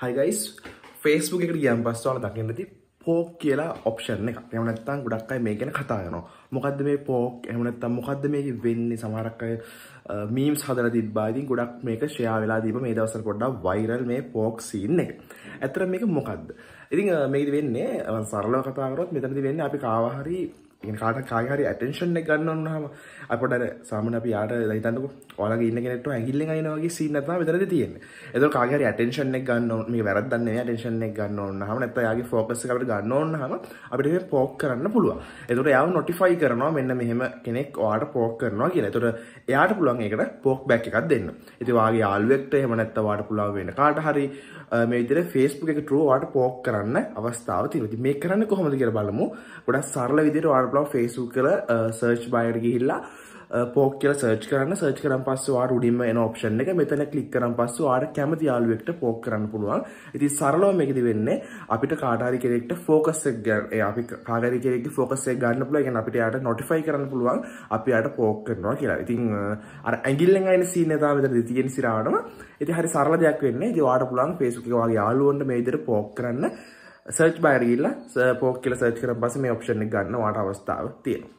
Hi guys ෆේස්බු එක ගියම් පස්සවන දකින්නති pork කියලා option එක එමනත්තම් ගොඩක්කයි මේ ගැන කතායනවා මොකක්ද මේ පෝක් එමනත්තම් මොකක්ද මේ වෙන්නේ සමහරක්කය මීම්ස් හදර තිබ්බාතින් ගොඩක් මේක ෂයා වෙලා දීප මේ දවසර පොඩ්ඩක් වයිරල් මේ පෝක් සීන් එක ඇතර මේක මොකක්ද ඉතින් මේක වෙන්නේ සරලව කතාකරොත් මෙතනදි වෙන්නේ අපි කාවහරි කාට කායහරි ඇටෙන්ෂන් එක ගන්න ඕනහම අපට සාමන අපි යාට දහිතන්නක ඔයාලගේ ඉන්න කෙනෙක්ට ඇඟිල්ලෙන් අයින වගේ සීන් නැත්නම් විතරද තියෙන්නේ. ඒතකොට කායහරි ඇටෙන්ෂන් එක ගන්න ඕන මේ වැරද්දක් නෙවෙයි ඇටෙන්ෂන් එක ගන්න ඕනහම නැත්නම් යාගේ ફોකස් එක අපිට ගන්න ඕනහම අපිට මේ පෝක් කරන්න පුළුවන්. ඒතකොට යාව නොටිෆයි කරනවා මෙන්න මෙහෙම කෙනෙක් ඔයාට පෝක් කරනවා කියලා. ඒතකොට එයාට පුළුවන් ඒකට පෝක් බෑක් එකක් දෙන්න. ඉතින් ඔයාගේ යාළුවෙක්ට එහෙම නැත්නම් ඔයාට පුළුවන් වෙන කාට හරි මේ විදිහට Facebook එක ට්‍රෝ ඔයාට පෝක් කරන්න අවස්ථාව තියෙනවා. ඉතින් මේක කරන්න කොහොමද කියලා බලමු. ගොඩක් සරල විදිහට ඔයාට පුළුවන් ෆේසු කළ සර්ච් බයර ගිහිල්ලා පෝක් කියල සර්ච් කරන්න සර්ච් කරම් පස්වා රුඩිම එන ඔප්ෂන් එක මෙතන කලික් කරම් පස්සු ආට කැමති යාලුවෙක්ට පෝක් කරන්න පුළුවන් ඉති සරලෝ මෙකෙති වෙන්නේ අපිට කාටාරි කෙරෙක්ට ෆෝකස් ග අපි කාරි කෙරෙක් ෆෝකස්සේ ගන්න පුල ගෙන අපිට යට නොටිෆයි කරන්න පුළුවන් අපි අයට පෝක් කරනවා කියලා ඉතින් uh, අර ඇගිල්ලෙන් අයින සීනතා විතර තියෙන් සිරාටම ඉති හරි සරල දෙයක් වෙන්නේ දවාට පුළන් පේසුකවා යාලුවන්ට මේදර පෝක් කරන්න සර්ච් බයරගල්ල සපෝක් කියල සර්ච් කර බස මේ ඔප්ෂණ ගන්න වාට අවස්ථාව තියෙනවා